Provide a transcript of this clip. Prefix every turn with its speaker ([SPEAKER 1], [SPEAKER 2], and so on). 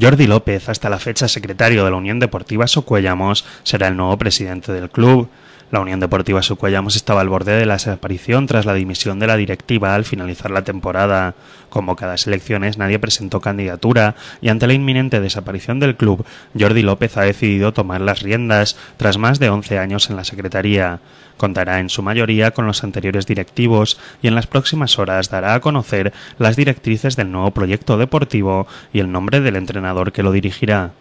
[SPEAKER 1] Jordi López, hasta la fecha secretario de la Unión Deportiva Socuellamos, será el nuevo presidente del club. La Unión Deportiva Sucuellamos estaba al borde de la desaparición tras la dimisión de la directiva al finalizar la temporada. Convocadas elecciones, nadie presentó candidatura y ante la inminente desaparición del club, Jordi López ha decidido tomar las riendas tras más de 11 años en la Secretaría. Contará en su mayoría con los anteriores directivos y en las próximas horas dará a conocer las directrices del nuevo proyecto deportivo y el nombre del entrenador que lo dirigirá.